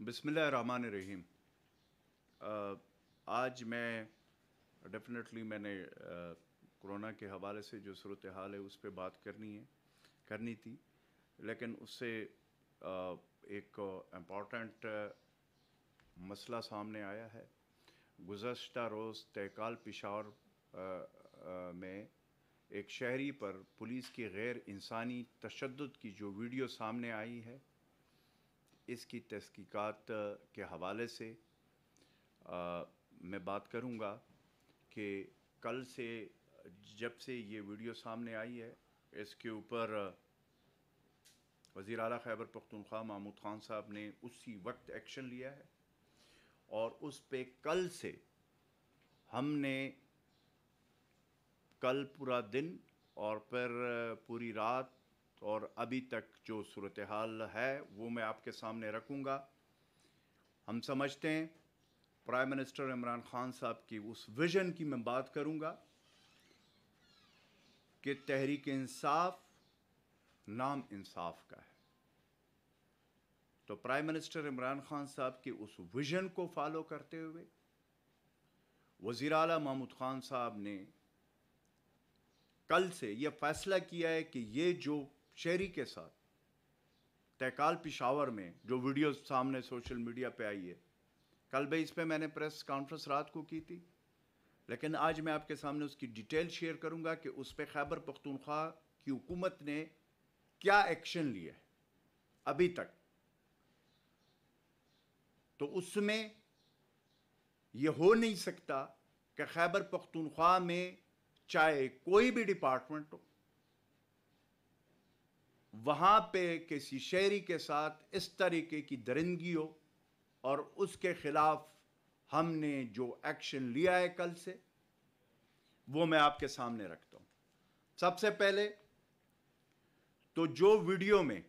बिसमान रहीम आज मैं डेफिनेटली मैंने कोरोना के हवाले से जो सूरत हाल है उस पर बात करनी है करनी थी लेकिन उससे एक इम्पॉर्टेंट मसला सामने आया है गुजशत रोज़ तहकाल पिशावर में एक शहरी पर पुलिस की गैर इंसानी तशद की जो वीडियो सामने आई है इसकी तहकीक़ात के हवाले से आ, मैं बात करूँगा कि कल से जब से ये वीडियो सामने आई है इसके ऊपर वज़ी अल खैबर पख्तनख्वा महमूद ख़ान साहब ने उसी वक्त एक्शन लिया है और उस पर कल से हमने कल पूरा दिन और फिर पूरी रात और अभी तक जो सूरत हाल है वो मैं आपके सामने रखूँगा हम समझते हैं प्राइम मिनिस्टर इमरान खान साहब की उस विज़न की मैं बात करूँगा कि तहरीक इंसाफ नाम इंसाफ का है तो प्राइम मिनिस्टर इमरान खान साहब के उस विज़न को फॉलो करते हुए वज़ी अला महमूद ख़ान साहब ने कल से यह फ़ैसला किया है कि ये जो शहरी के साथ तहकाल पिशावर में जो वीडियो सामने सोशल मीडिया पे आई है कल भाई इस पर मैंने प्रेस कॉन्फ्रेंस रात को की थी लेकिन आज मैं आपके सामने उसकी डिटेल शेयर करूंगा कि उस पर खैबर पख्तूनख्वा की हुकूमत ने क्या एक्शन लिया है अभी तक तो उसमें यह हो नहीं सकता कि खैबर पख्तूनख्वा में चाहे कोई भी डिपार्टमेंट हो वहाँ पे किसी शहरी के साथ इस तरीके की दरिंदगी हो और उसके ख़िलाफ़ हमने जो एक्शन लिया है कल से वो मैं आपके सामने रखता हूँ सबसे पहले तो जो वीडियो में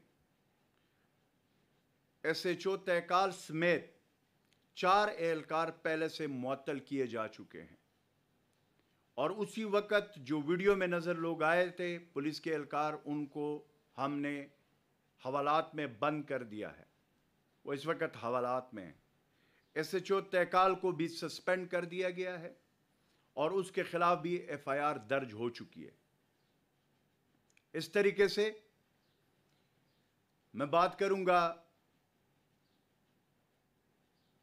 एस एच ओ तहकाल समेत चार एहलकार पहले से मअतल किए जा चुके हैं और उसी वक़्त जो वीडियो में नज़र लोग आए थे पुलिस के एहलकार उनको हमने हवालात में बंद कर दिया है वो इस वक्त हवालात में है एस एच ओ तहकाल को भी सस्पेंड कर दिया गया है और उसके ख़िलाफ़ भी एफ़ आई आर दर्ज हो चुकी है इस तरीके से मैं बात करूंगा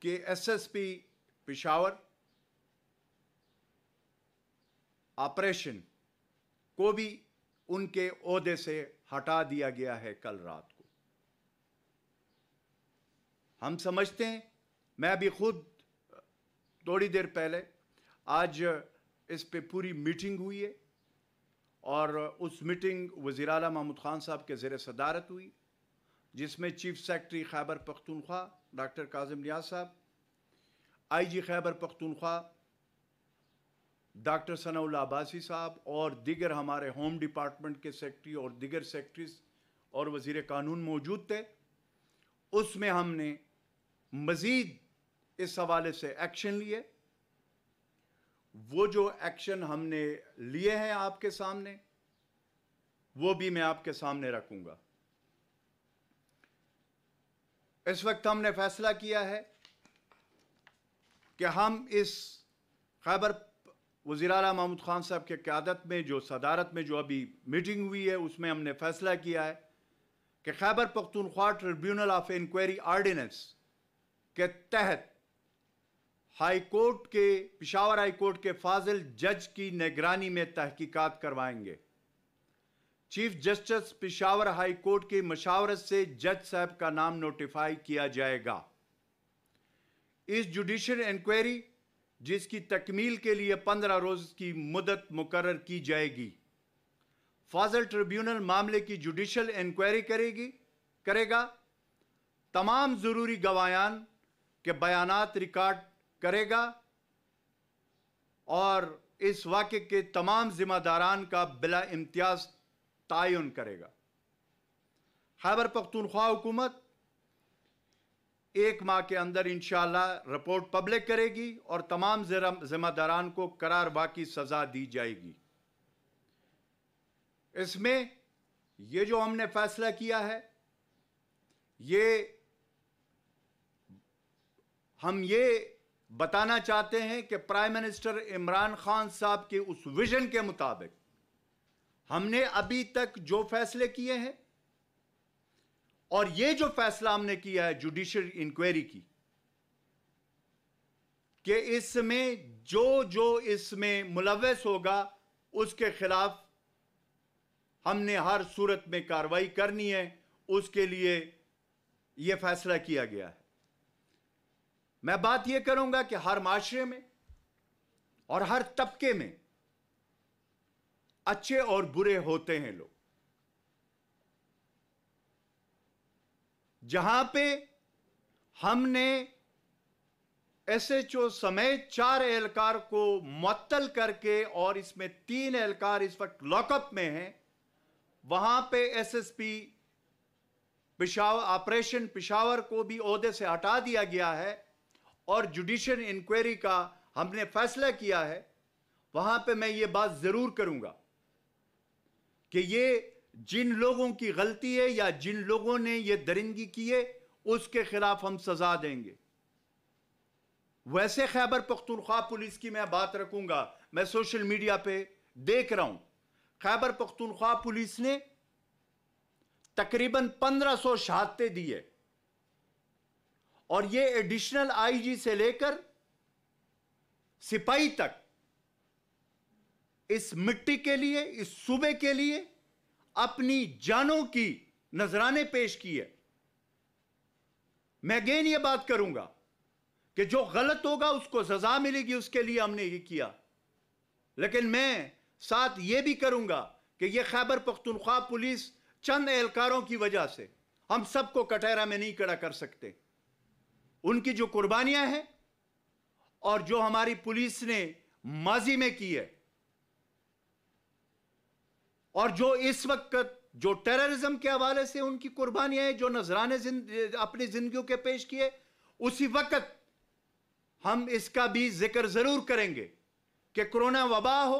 कि एसएसपी पिशावर ऑपरेशन को भी उनके ओहदे से हटा दिया गया है कल रात को हम समझते हैं मैं अभी खुद थोड़ी देर पहले आज इस पे पूरी मीटिंग हुई है और उस मीटिंग वज़ी अला महमूद ख़ान साहब के ज़ेर सदारत हुई जिसमें chief secretary Khyber Pakhtunkhwa doctor Kazim Riaz साहब आईजी खैबर पख्तनख्वा डॉक्टर सनाउल्ला अब्बासी साहब और दिगर हमारे होम डिपार्टमेंट के सेक्रेटरी और दिगर सेक्रेटरीज और वजीर कानून मौजूद थे उसमें हमने मज़ीद इस हवाले से एक्शन लिए वो जो एक्शन हमने लिए हैं आपके सामने वो भी मैं आपके सामने रखूंगा इस वक्त हमने फैसला किया है कि हम इस खैबर वज़ी अला महमूद ख़ान साहब के क्यादत में जो सदारत में जो अभी मीटिंग हुई है उसमें हमने फ़ैसला किया है कि Khyber Pakhtunkhwa tribunal of inquiry ordinance के तहत हाई कोर्ट के पिशावर हाई कोर्ट के फाजिल जज की निगरानी में तहकीकात करवाएंगे chief justice Peshawar high court की मशावरत से जज साहब का नाम नोटिफाई किया जाएगा इस जुडिशल इंक्वायरी जिसकी तकमील के लिए पंद्रह रोज़ की मुदत मुकर की जाएगी फाजल ट्रिब्यूनल मामले की जुडिशल इंक्वायरी करेगी करेगा तमाम ज़रूरी गवायान के बयान रिकॉर्ड करेगा और इस वाक के तमाम ज़िम्मेदारान का बिला इम्तियाज़ तयन करेगा खैबर पख्तूनख्वा हुकूमत एक माह के अंदर इन रिपोर्ट पब्लिक करेगी और तमाम जिम्मेदारान को करार वाकी सजा दी जाएगी इसमें ये जो हमने फैसला किया है ये हम ये बताना चाहते हैं कि प्राइम मिनिस्टर इमरान खान साहब के उस विजन के मुताबिक हमने अभी तक जो फैसले किए हैं और ये जो फैसला हमने किया है जुडिशियल इंक्वायरी की कि इसमें जो जो इसमें मुलवस होगा उसके खिलाफ हमने हर सूरत में कार्रवाई करनी है उसके लिए यह फैसला किया गया है मैं बात यह करूंगा कि हर माशरे में और हर तबके में अच्छे और बुरे होते हैं लोग जहां पे हमने एसएचओ समेत चार एहलकार को मअतल करके और इसमें तीन एहलकार इस वक्त लॉकअप में हैं वहां पे एसएसपी पिशावर ऑपरेशन पिशावर को भी अहदे से हटा दिया गया है और जुडिशल इंक्वायरी का हमने फैसला किया है वहां पे मैं ये बात ज़रूर करूंगा कि ये जिन लोगों की गलती है या जिन लोगों ने यह दरिंदगी की है उसके खिलाफ हम सजा देंगे वैसे खैबर पख्तूनख्वा पुलिस की मैं बात रखूंगा मैं सोशल मीडिया पे देख रहा हूं खैबर पख्तूनख्वा पुलिस ने तकरीबन 1500 सौ शहादते दी है और ये एडिशनल आईजी से लेकर सिपाही तक इस मिट्टी के लिए इस सूबे के लिए अपनी जानों की नजराने पेश की है मैं अगेन ये बात करूंगा कि जो गलत होगा उसको सजा मिलेगी उसके लिए हमने ये किया लेकिन मैं साथ ये भी करूंगा कि यह खैबर पख्तनख्वा पुलिस चंद एहलकारों की वजह से हम सबको कटहरा में नहीं खड़ा कर सकते उनकी जो कुर्बानियां हैं और जो हमारी पुलिस ने माजी में की है और जो इस वक्त जो टेररिज्म के हवाले से उनकी कुर्बानियां हैं जो नजराने जिन्द, अपनी जिंदगियों के पेश किए उसी वक्त हम इसका भी जिक्र ज़रूर करेंगे कि कोरोना वबा हो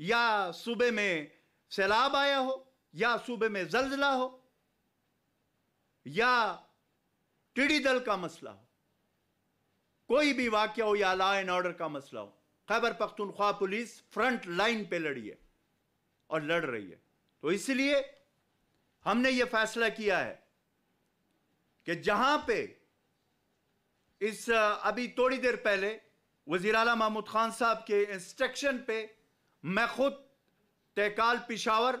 या सूबे में सैलाब आया हो या सूबे में जलजला हो या टिडी दल का मसला हो कोई भी वाक्य हो या लॉ एंड ऑर्डर का मसला हो Khyber Pakhtunkhwa police front line पे लड़ी है और लड़ रही है तो इसलिए हमने यह फैसला किया है कि जहां पे इस अभी थोड़ी देर पहले वजीर अला महमूद खान साहब के इंस्ट्रक्शन पे मैं खुद तहकाल पिशावर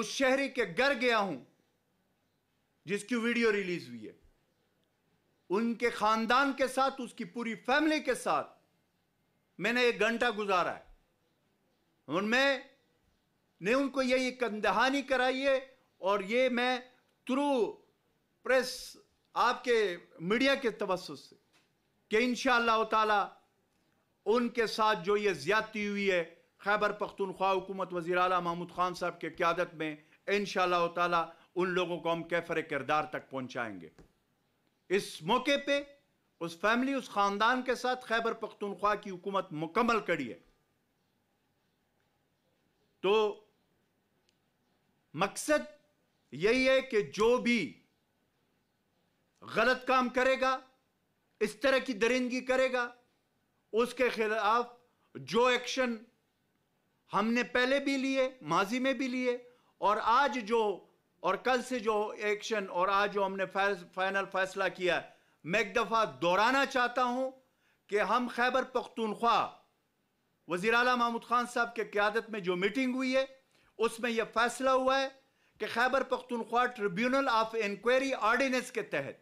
उस शहरी के घर गया हूं जिसकी वीडियो रिलीज हुई है उनके खानदान के साथ उसकी पूरी फैमिली के साथ मैंने एक घंटा गुजारा है उनमें मैं ने उनको यही कंदहानी कराई है और ये मैं थ्रू प्रेस आपके मीडिया के तवस से कि इन ताला उनके साथ जो ये ज्यादती हुई है खैबर पख्तनख्वा हुकूमत वज़ी अला महमूद ख़ान साहब के क्यादत में इन ताला उन लोगों को हम कैफर किरदार तक पहुंचाएंगे इस मौके पर उस फैमिली उस ख़ानदान के साथ खैबर पख्तनख्वा की हुकूमत मुकम्मल करी है तो मकसद यही है कि जो भी गलत काम करेगा इस तरह की दरिंदगी करेगा उसके खिलाफ जो एक्शन हमने पहले भी लिए माजी में भी लिए और आज जो और कल से जो एक्शन और आज जो हमने फाइनल फैसला किया मैं एक दफ़ा दोहराना चाहता हूं कि हम खैबर पख्तूनख्वा वजीर अला महमूद खान साहब के क्यादत में जो मीटिंग हुई है उसमें यह फैसला हुआ है कि Khyber Pakhtunkhwa tribunal of inquiry ordinance के तहत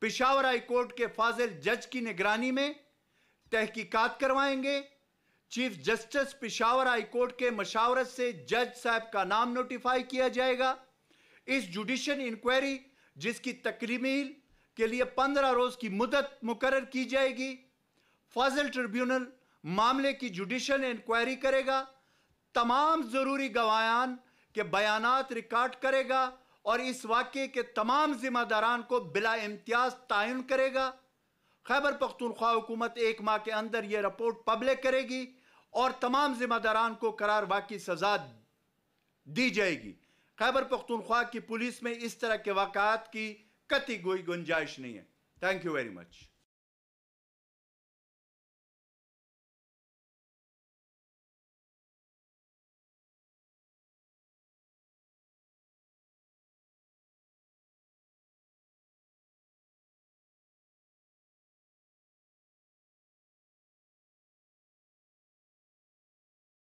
पिशावर हाई कोर्ट के फाजिल जज की निगरानी में तहकीकात करवाएंगे chief justice Peshawar high court के मशावरत से जज साहब का नाम नोटिफाई किया जाएगा इस जुडिशल इंक्वायरी जिसकी तकरीमील के लिए पंद्रह रोज की मुदत मुकर की जाएगी फाजिल ट्रिब्यूनल मामले की जुडिशल इंक्वायरी करेगा तमाम ज़रूरी गवायान के बयान रिकॉर्ड करेगा और इस वाक्य के तमाम ज़िम्मेदारान को बिला इम्तियाज़ तयन करेगा खैबर पख्तनख्वा हुकूमत एक माह के अंदर यह रिपोर्ट पब्लिक करेगी और तमाम ज़िम्मेदारान को करार वाकई सजा दी जाएगी खैबर पख्तनख्वा की पुलिस में इस तरह के वाकत की कति कोई गुंजाइश नहीं है थैंक यू वेरी मच